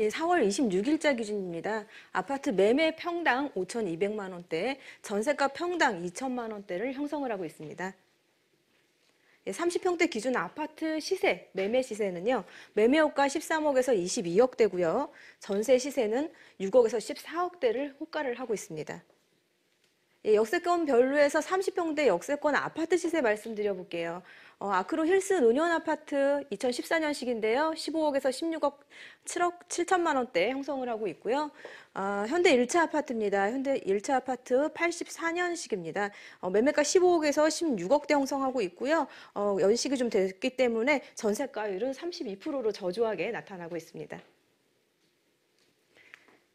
예, 4월 26일자 기준입니다. 아파트 매매 평당 5,200만 원대, 전세가 평당 2 0 0 0만 원대를 형성을 하고 있습니다. 30평대 예, 기준 아파트 시세, 매매 시세는요. 매매호가 13억에서 22억대고요. 전세 시세는 6억에서 14억대를 호가를 하고 있습니다. 예, 역세권 별로에서 30평대 역세권 아파트 시세 말씀드려 볼게요. 어, 아크로 힐스 논현 아파트 2014년식인데요. 15억에서 16억 7억 7천만 원대 형성을 하고 있고요. 어, 현대 1차 아파트입니다. 현대 1차 아파트 84년식입니다. 어, 매매가 15억에서 16억대 형성하고 있고요. 어, 연식이 좀 됐기 때문에 전세가율은 32%로 저조하게 나타나고 있습니다.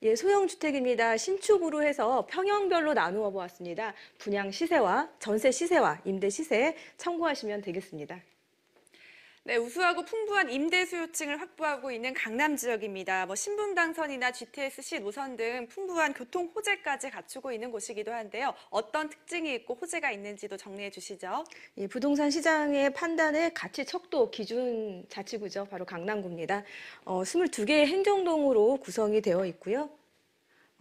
예, 소형 주택입니다. 신축으로 해서 평형별로 나누어 보았습니다. 분양 시세와 전세 시세와 임대 시세 참고하시면 되겠습니다. 네, 우수하고 풍부한 임대 수요층을 확보하고 있는 강남 지역입니다. 뭐 신분당선이나 g t s c 노선 등 풍부한 교통 호재까지 갖추고 있는 곳이기도 한데요. 어떤 특징이 있고 호재가 있는지도 정리해 주시죠. 예, 부동산 시장의 판단의 가치 척도 기준 자치구죠. 바로 강남구입니다. 어, 22개의 행정동으로 구성이 되어 있고요.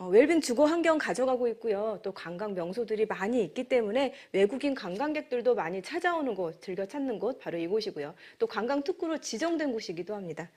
어, 웰빙 주거 환경 가져가고 있고요. 또 관광 명소들이 많이 있기 때문에 외국인 관광객들도 많이 찾아오는 곳, 즐겨 찾는 곳 바로 이곳이고요. 또 관광 특구로 지정된 곳이기도 합니다.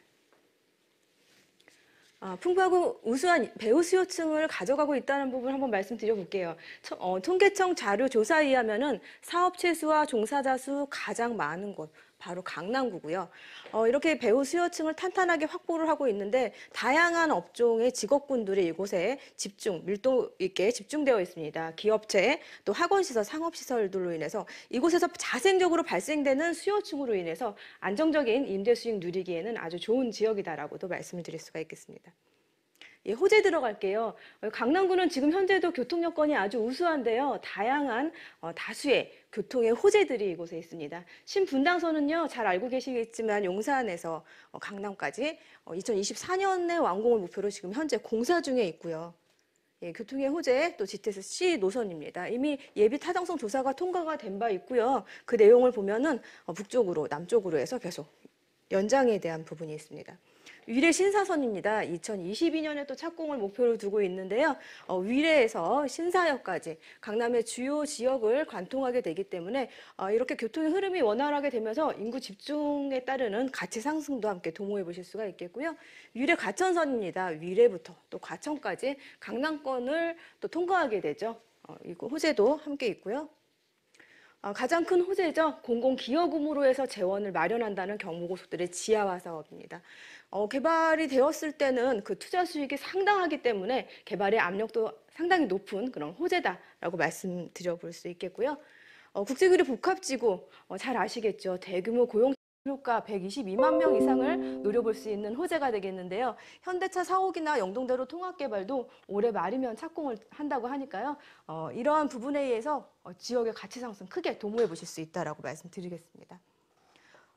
아, 풍부하고 우수한 배우 수요층을 가져가고 있다는 부분 한번 말씀드려볼게요. 어, 통계청 자료 조사에 의하면은 사업체 수와 종사자 수 가장 많은 곳. 바로 강남구고요. 어, 이렇게 배우 수요층을 탄탄하게 확보를 하고 있는데 다양한 업종의 직업군들이 이곳에 집중, 밀도 있게 집중되어 있습니다. 기업체, 또 학원시설, 상업시설들로 인해서 이곳에서 자생적으로 발생되는 수요층으로 인해서 안정적인 임대 수익 누리기에는 아주 좋은 지역이다라고도 말씀을 드릴 수가 있겠습니다. 예, 호재 들어갈게요. 어, 강남구는 지금 현재도 교통 여건이 아주 우수한데요. 다양한 어, 다수의 교통의 호재들이 이곳에 있습니다. 신분당선은요, 잘 알고 계시겠지만 용산에서 어, 강남까지 어, 2024년에 완공을 목표로 지금 현재 공사 중에 있고요. 예, 교통의 호재 또 g t s c 노선입니다. 이미 예비 타당성 조사가 통과가 된 바 있고요. 그 내용을 보면은 어, 북쪽으로 남쪽으로 해서 계속 연장에 대한 부분이 있습니다. 위례 신사선입니다. 2022년에 또 착공을 목표로 두고 있는데요. 어, 위례에서 신사역까지 강남의 주요 지역을 관통하게 되기 때문에 어, 이렇게 교통의 흐름이 원활하게 되면서 인구 집중에 따르는 가치 상승도 함께 도모해 보실 수가 있겠고요. 위례 가천선입니다. 위례부터 또가천까지 강남권을 또 통과하게 되죠. 어, 이거 호재도 함께 있고요. 어, 가장 큰 호재죠. 공공기여금으로 해서 재원을 마련한다는 경무고속들의 지하화 사업입니다. 어, 개발이 되었을 때는 그 투자 수익이 상당하기 때문에 개발의 압력도 상당히 높은 그런 호재다라고 말씀드려 볼 수 있겠고요. 어, 국제교류 복합지구, 어, 잘 아시겠죠. 대규모 고용 효과 122만 명 이상을 노려볼 수 있는 호재가 되겠는데요. 현대차 사옥이나 영동대로 통합개발도 올해 말이면 착공을 한다고 하니까요. 어, 이러한 부분에 의해서 어, 지역의 가치 상승 크게 도모해 보실 수 있다라고 말씀드리겠습니다.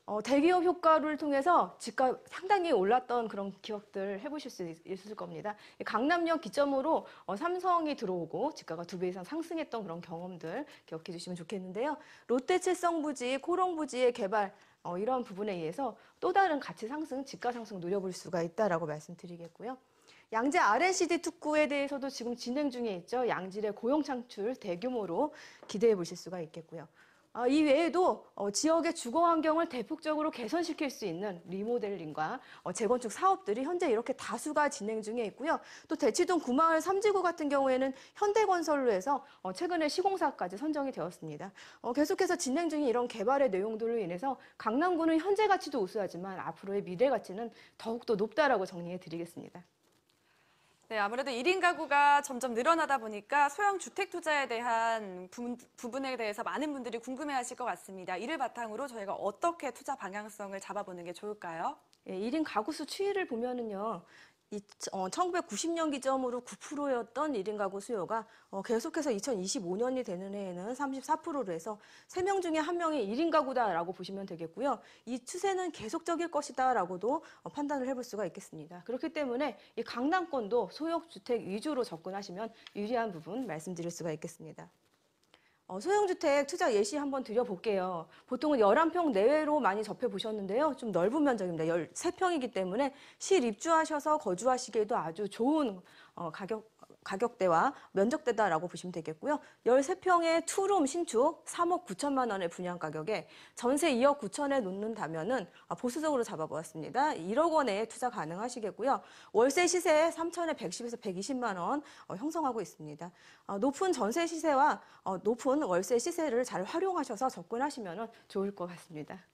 어, 대기업 효과를 통해서 집값 상당히 올랐던 그런 기억들 해보실 수 있을 겁니다. 강남역 기점으로 어, 삼성이 들어오고 집가가 두 배 이상 상승했던 그런 경험들 기억해 주시면 좋겠는데요. 롯데 칠성부지, 코롱부지의 개발 어, 이런 부분에 의해서 또 다른 가치 상승, 집가 상승 노려볼 수가 있다라고 말씀드리겠고요. 양재 RNCD 특구에 대해서도 지금 진행 중에 있죠. 양질의 고용 창출 대규모로 기대해 보실 수가 있겠고요. 어, 이 외에도 어, 지역의 주거 환경을 대폭적으로 개선시킬 수 있는 리모델링과 어, 재건축 사업들이 현재 이렇게 다수가 진행 중에 있고요. 또 대치동 구마을 3지구 같은 경우에는 현대건설로 해서 최근에 시공사까지 선정이 되었습니다. 계속해서 진행 중인 이런 개발의 내용들로 인해서 강남구는 현재 가치도 우수하지만 앞으로의 미래 가치는 더욱더 높다라고 정리해 드리겠습니다. 네, 아무래도 1인 가구가 점점 늘어나다 보니까 소형 주택 투자에 대한 부, 부분에 대해서 많은 분들이 궁금해하실 것 같습니다. 이를 바탕으로 저희가 어떻게 투자 방향성을 잡아보는 게 좋을까요? 예, 1인 가구 수 추이를 보면은요. 1990년 어, 기점으로 9%였던 1인 가구 수요가 어, 계속해서 2025년이 되는 해에는 34%로 해서 3명 중에 1명이 1인 가구다라고 보시면 되겠고요. 이 추세는 계속적일 것이다라고도 어, 판단을 해볼 수가 있겠습니다. 그렇기 때문에 이 강남권도 소형주택 위주로 접근하시면 유리한 부분 말씀드릴 수가 있겠습니다. 어, 소형주택 투자 예시 한번 드려볼게요. 보통은 11평 내외로 많이 접해보셨는데요. 좀 넓은 면적입니다. 13평이기 때문에 실 입주하셔서 거주하시기에도 아주 좋은 어, 가격, 가격대와 면적대다라고 보시면 되겠고요. 13평의 투룸 신축 3억 9천만 원의 분양 가격에 전세 2억 9천에 놓는다면은 아, 보수적으로 잡아보았습니다. 1억 원에 투자 가능하시겠고요. 월세 시세 3천에 110에서 120만 원 어, 형성하고 있습니다. 어, 높은 전세 시세와 어, 높은 월세 시세를 잘 활용하셔서 접근하시면 좋을 것 같습니다.